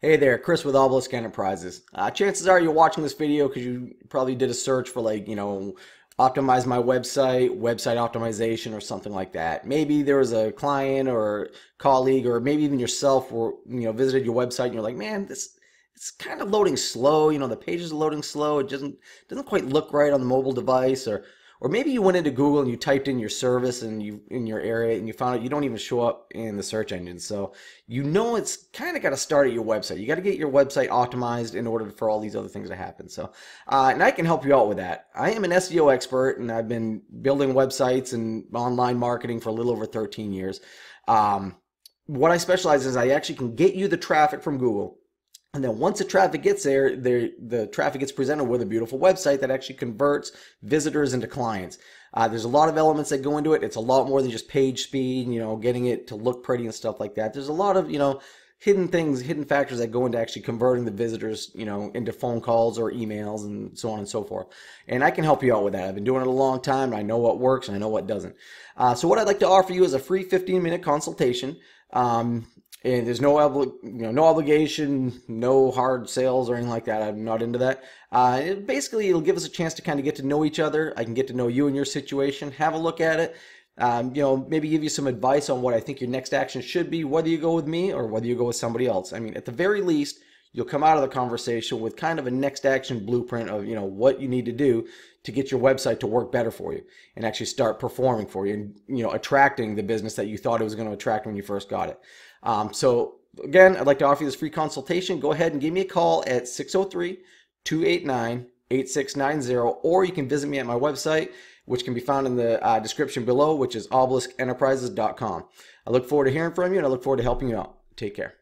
Hey there, Chris with Obelisk Enterprises. Uh, chances are you're watching this video because you probably did a search for like, you know, optimize my website, website optimization or something like that. Maybe there was a client or colleague or maybe even yourself or, you know, visited your website and you're like, man, this it's kind of loading slow. You know, the page is loading slow. It doesn't, doesn't quite look right on the mobile device or or maybe you went into Google and you typed in your service and you in your area and you found out you don't even show up in the search engine. So you know it's kind of got to start at your website. You got to get your website optimized in order for all these other things to happen. So uh, and I can help you out with that. I am an SEO expert and I've been building websites and online marketing for a little over 13 years. Um, what I specialize is I actually can get you the traffic from Google and then once the traffic gets there, there the traffic gets presented with a beautiful website that actually converts visitors into clients. Uh, there's a lot of elements that go into it. It's a lot more than just page speed, you know, getting it to look pretty and stuff like that. There's a lot of, you know, hidden things, hidden factors that go into actually converting the visitors, you know, into phone calls or emails and so on and so forth. And I can help you out with that. I've been doing it a long time I know what works and I know what doesn't. Uh, so what I'd like to offer you is a free 15 minute consultation. Um, and there's no obli- you know no obligation, no hard sales or anything like that. I'm not into that. Uh, it, basically, it'll give us a chance to kind of get to know each other. I can get to know you and your situation, have a look at it. Um, you know, maybe give you some advice on what I think your next action should be, whether you go with me or whether you go with somebody else. I mean, at the very least, you'll come out of the conversation with kind of a next action blueprint of you know what you need to do to get your website to work better for you and actually start performing for you and you know attracting the business that you thought it was going to attract when you first got it um, so again, I'd like to offer you this free consultation. Go ahead and give me a call at 603-289-8690, or you can visit me at my website, which can be found in the uh, description below, which is obelisk enterprises.com. I look forward to hearing from you, and I look forward to helping you out. Take care.